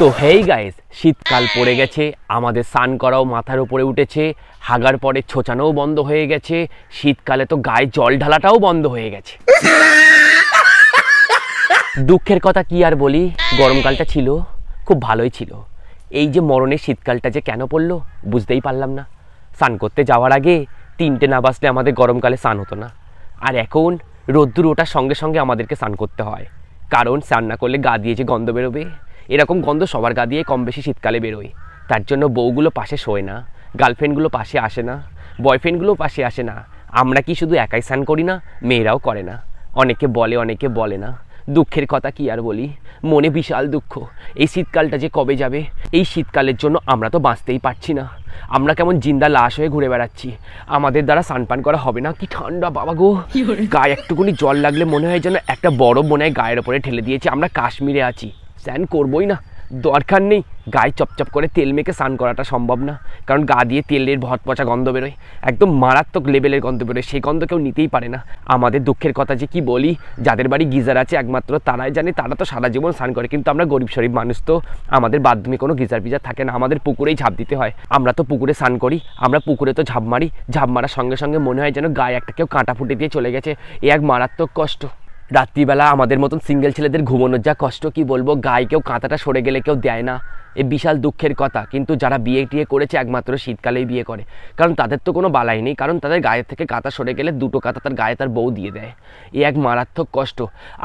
তো hey guys শীতকাল পড়ে গেছে আমাদের স্নান করাও মাথার উপরে উঠেছে হাগার পরে ছোচানোও বন্ধ হয়ে গেছে শীতকালে তো গায়ে জল ঢালাটাও বন্ধ হয়ে গেছে দুঃখের কথা কি আর বলি গরমকালটা ছিল খুব ভালোই ছিল এই যে মরণের শীতকালটা যে কেন পড়লো বুঝতেই পারলাম না স্নান করতে যাওয়ার আগে তিনটে না বাসলে আমাদের গরমকালে স্নান হতো না আর এখন রোদ্দুর ওটার সঙ্গে সঙ্গে আমাদেরকে স্নান করতে হয় কারণ স্নান না করলে গা দিয়ে যে গন্ধ বেরোবে এরকম গন্ধ সবার গা দিয়ে কম বেশি শীতকালে বেরোয় তার জন্য বউগুলো পাশে শোয় না গার্লফ্রেন্ডগুলো পাশে আসে না বয়ফ্রেন্ডগুলো পাশে আসে না আমরা কি শুধু একাই স্নান করি না মেয়েরাও করে না অনেকে বলে অনেকে বলে না দুঃখের কথা কি আর বলি মনে বিশাল দুঃখ এই শীতকালটা যে কবে যাবে এই শীতকালের জন্য আমরা তো বাঁচতেই পারছি না আমরা কেমন জিন্দা লাশ হয়ে ঘুরে বেড়াচ্ছি আমাদের দ্বারা সানপান করা হবে না কি ঠান্ডা বাবা গো গায়ে একটুকুনি জল লাগলে মনে হয় যেন একটা বড় মনে হয় গায়ের ওপরে ঠেলে দিয়েছি আমরা কাশ্মীরে আছি স্নান করবই না দরকার নেই গায়ে চপচপ করে তেল মেখে স্নান করাটা সম্ভব না কারণ গা দিয়ে তেলের ভট পচা গন্ধ বেরোয় একদম মারাত্মক লেভেলের গন্ধ বেরোয় সেই গন্ধ কেউ নিতেই পারে না আমাদের দুঃখের কথা যে কি বলি যাদের বাড়ি গিজার আছে একমাত্র তারাই জানে তারা তো সারা জীবন স্নান করে কিন্তু আমরা গরিব শরীব মানুষ তো আমাদের বাধ্যমে কোনো গিজার ফিজার থাকে না আমাদের পুকুরেই ঝাঁপ দিতে হয় আমরা তো পুকুরে স্নান করি আমরা পুকুরে তো ঝাঁপ মারি ঝাঁপ মারার সঙ্গে সঙ্গে মনে হয় যেন গায়ে একটা কেউ কাঁটা ফুটে দিয়ে চলে গেছে এ এক মারাত্মক কষ্ট রাত্রিবেলা আমাদের মতন সিঙ্গেল ছেলেদের ঘুমানোর যা কষ্ট কি বলবো গায়ে কেউ কাঁথাটা সরে গেলে কেউ দেয় না এ বিশাল দুঃখের কথা কিন্তু যারা বিয়ে টিয়ে করেছে একমাত্র শীতকালেই বিয়ে করে কারণ তাদের তো কোনো বালাই নেই কারণ তাদের গায়ের থেকে কাঁথা সরে গেলে দুটো কাঁথা তার গায়ে তার বউ দিয়ে দেয় এ এক মারাত্মক কষ্ট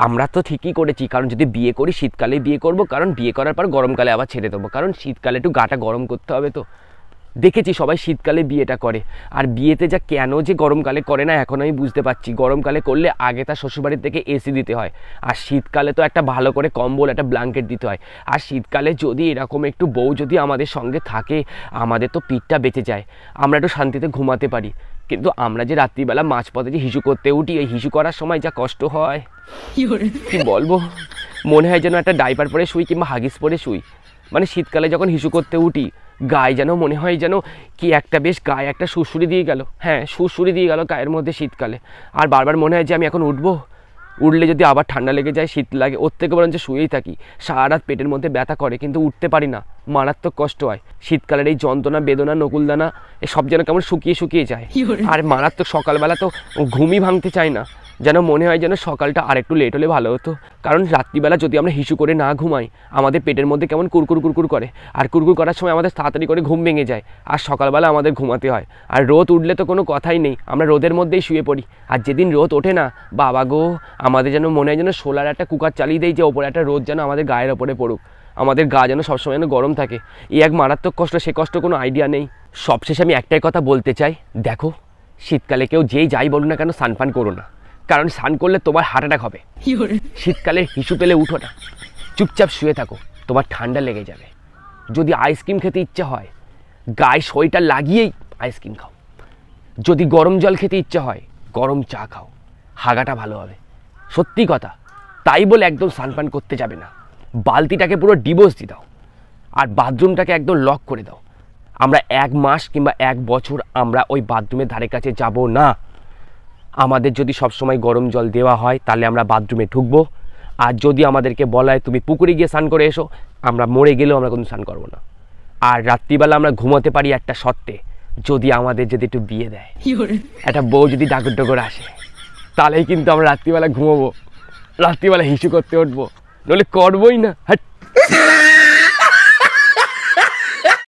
আমরা তো ঠিকই করেছি কারণ যদি বিয়ে করি শীতকালেই বিয়ে করব কারণ বিয়ে করার পর গরমকালে আবার ছেড়ে দেবো কারণ শীতকালে একটু গাটা গরম করতে হবে তো দেখেছি সবাই শীতকালে বিয়েটা করে আর বিয়েতে যা কেন যে গরমকালে করে না এখন আমি বুঝতে পারছি গরমকালে করলে আগে তার শ্বশুরবাড়ির থেকে এসি দিতে হয় আর শীতকালে তো একটা ভালো করে কম্বল একটা ব্ল্যাঙ্কেট দিতে হয় আর শীতকালে যদি এরকম একটু বউ যদি আমাদের সঙ্গে থাকে আমাদের তো পিঠটা বেঁচে যায় আমরা একটু শান্তিতে ঘুমাতে পারি কিন্তু আমরা যে রাত্রিবেলা পথে যে হিসু করতে উঠি এই হিসু করার সময় যা কষ্ট হয় কি বলবো মনে হয় যেন একটা ডাইপার পরে শুই কিংবা হাগিস পরে শুই মানে শীতকালে যখন হিসু করতে উঠি গায়ে যেন মনে হয় যেন কি একটা বেশ গায়ে একটা সুরসুরি দিয়ে গেল হ্যাঁ সুরসুরি দিয়ে গেল গায়ের মধ্যে শীতকালে আর বারবার মনে হয় যে আমি এখন উঠবো উঠলে যদি আবার ঠান্ডা লেগে যায় শীত লাগে ওর থেকে বরঞ্চ শুয়েই থাকি সারা রাত পেটের মধ্যে ব্যথা করে কিন্তু উঠতে পারি না মারাত্মক কষ্ট হয় শীতকালের এই যন্ত্রণা বেদনা নকুলদানা এসব যেন কেমন শুকিয়ে শুকিয়ে যায় আর মারাত্মক সকালবেলা তো ঘুমই ভাঙতে চায় না যেন মনে হয় যেন সকালটা আরেকটু লেট হলে ভালো হতো কারণ রাত্রিবেলা যদি আমরা হিসু করে না ঘুমাই আমাদের পেটের মধ্যে কেমন কুরকুর কুরকুর করে আর কুরকুর করার সময় আমাদের তাড়াতাড়ি করে ঘুম ভেঙে যায় আর সকালবেলা আমাদের ঘুমাতে হয় আর রোদ উঠলে তো কোনো কথাই নেই আমরা রোদের মধ্যেই শুয়ে পড়ি আর যেদিন রোদ ওঠে না বাবা গো আমাদের যেন মনে হয় যেন সোলার একটা কুকার চালিয়ে দেয় যে ওপরে একটা রোদ যেন আমাদের গায়ের ওপরে পড়ুক আমাদের গা যেন সবসময় যেন গরম থাকে এই এক মারাত্মক কষ্ট সে কষ্ট কোনো আইডিয়া নেই সবশেষে আমি একটাই কথা বলতে চাই দেখো শীতকালে কেউ যেই যাই বলুন না কেন সানফান করো না কারণ স্নান করলে তোমার হার্ট অ্যাটাক হবে শীতকালে হিসু পেলে উঠো না চুপচাপ শুয়ে থাকো তোমার ঠান্ডা লেগে যাবে যদি আইসক্রিম খেতে ইচ্ছে হয় গায়ে সইটা লাগিয়েই আইসক্রিম খাও যদি গরম জল খেতে ইচ্ছে হয় গরম চা খাও হাগাটা ভালো হবে সত্যি কথা তাই বলে একদম স্নান করতে যাবে না বালতিটাকে পুরো ডিভোর্স দিয়ে দাও আর বাথরুমটাকে একদম লক করে দাও আমরা এক মাস কিংবা এক বছর আমরা ওই বাথরুমের ধারে কাছে যাব না আমাদের যদি সবসময় গরম জল দেওয়া হয় তাহলে আমরা বাথরুমে ঢুকবো আর যদি আমাদেরকে বলা হয় তুমি পুকুরে গিয়ে স্নান করে এসো আমরা মরে গেলেও আমরা কোনো স্নান করবো না আর রাত্রিবেলা আমরা ঘুমাতে পারি একটা শর্তে যদি আমাদের যদি একটু বিয়ে দেয় একটা বউ যদি ডাকর ডাকর আসে তাহলেই কিন্তু আমরা রাত্রিবেলা ঘুমাবো রাত্রিবেলা হিসু করতে উঠবো নাহলে করবোই না হ্যাঁ